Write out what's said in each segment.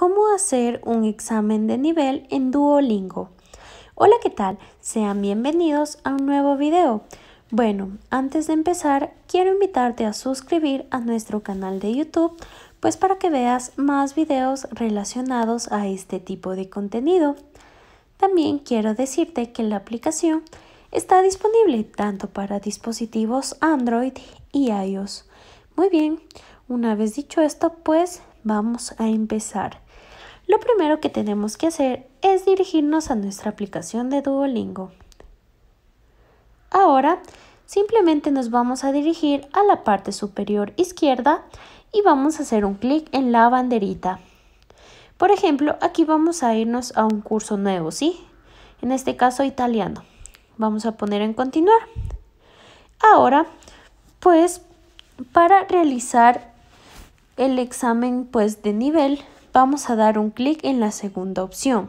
cómo hacer un examen de nivel en Duolingo. Hola, ¿qué tal? Sean bienvenidos a un nuevo video. Bueno, antes de empezar, quiero invitarte a suscribir a nuestro canal de YouTube, pues para que veas más videos relacionados a este tipo de contenido. También quiero decirte que la aplicación está disponible tanto para dispositivos Android y iOS. Muy bien, una vez dicho esto, pues Vamos a empezar. Lo primero que tenemos que hacer es dirigirnos a nuestra aplicación de Duolingo. Ahora, simplemente nos vamos a dirigir a la parte superior izquierda y vamos a hacer un clic en la banderita. Por ejemplo, aquí vamos a irnos a un curso nuevo, ¿sí? En este caso, italiano. Vamos a poner en continuar. Ahora, pues, para realizar el examen pues de nivel, vamos a dar un clic en la segunda opción.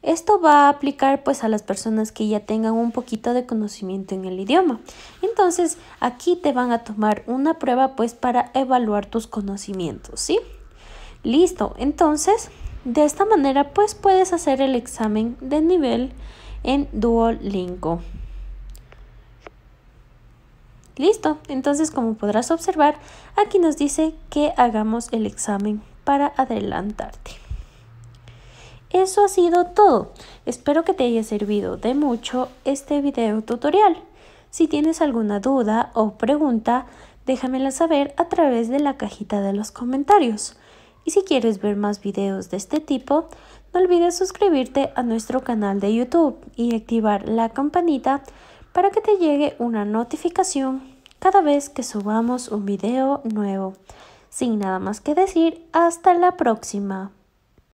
Esto va a aplicar pues a las personas que ya tengan un poquito de conocimiento en el idioma. Entonces aquí te van a tomar una prueba pues para evaluar tus conocimientos, ¿sí? Listo, entonces de esta manera pues puedes hacer el examen de nivel en Duolingo. Listo, entonces como podrás observar, aquí nos dice que hagamos el examen para adelantarte. Eso ha sido todo. Espero que te haya servido de mucho este video tutorial. Si tienes alguna duda o pregunta, déjamela saber a través de la cajita de los comentarios. Y si quieres ver más videos de este tipo, no olvides suscribirte a nuestro canal de YouTube y activar la campanita para que te llegue una notificación cada vez que subamos un video nuevo. Sin nada más que decir, hasta la próxima.